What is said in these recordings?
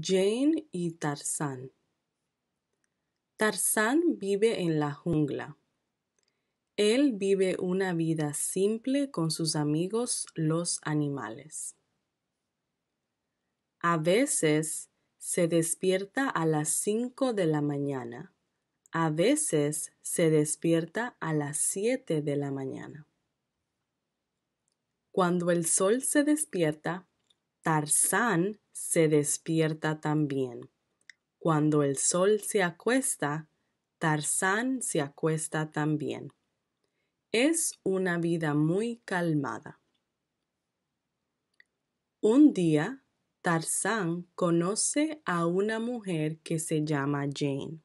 Jane y Tarzán. Tarzán vive en la jungla. Él vive una vida simple con sus amigos los animales. A veces se despierta a las 5 de la mañana. A veces se despierta a las 7 de la mañana. Cuando el sol se despierta, Tarzán se despierta también. Cuando el sol se acuesta, Tarzán se acuesta también. Es una vida muy calmada. Un día, Tarzán conoce a una mujer que se llama Jane.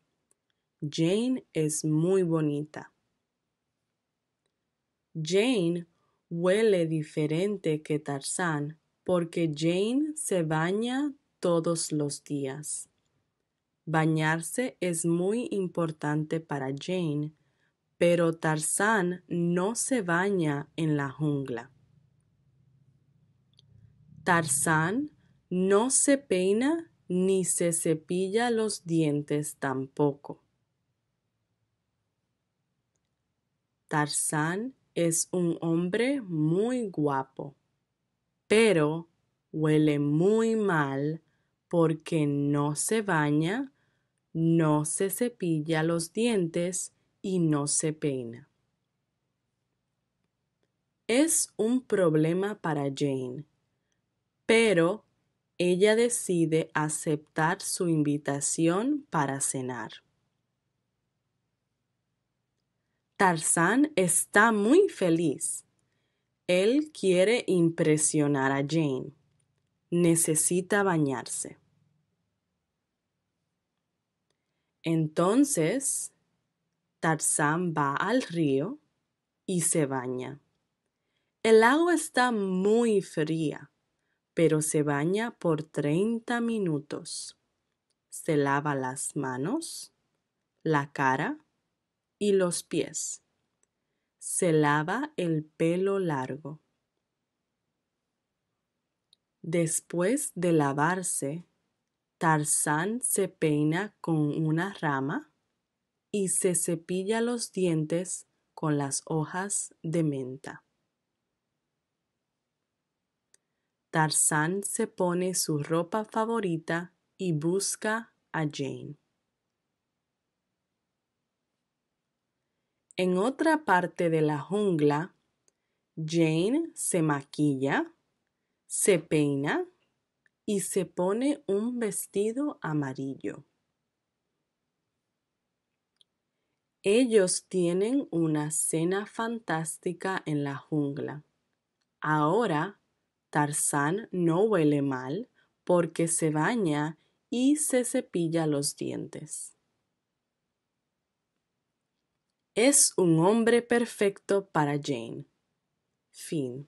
Jane es muy bonita. Jane huele diferente que Tarzán porque Jane se baña todos los días. Bañarse es muy importante para Jane, pero Tarzán no se baña en la jungla. Tarzán no se peina ni se cepilla los dientes tampoco. Tarzán es un hombre muy guapo pero huele muy mal porque no se baña, no se cepilla los dientes y no se peina. Es un problema para Jane, pero ella decide aceptar su invitación para cenar. Tarzán está muy feliz él quiere impresionar a Jane. Necesita bañarse. Entonces, Tarzán va al río y se baña. El agua está muy fría, pero se baña por 30 minutos. Se lava las manos, la cara y los pies. Se lava el pelo largo. Después de lavarse, Tarzán se peina con una rama y se cepilla los dientes con las hojas de menta. Tarzán se pone su ropa favorita y busca a Jane. En otra parte de la jungla, Jane se maquilla, se peina y se pone un vestido amarillo. Ellos tienen una cena fantástica en la jungla. Ahora, Tarzán no huele mal porque se baña y se cepilla los dientes. Es un hombre perfecto para Jane. Fin.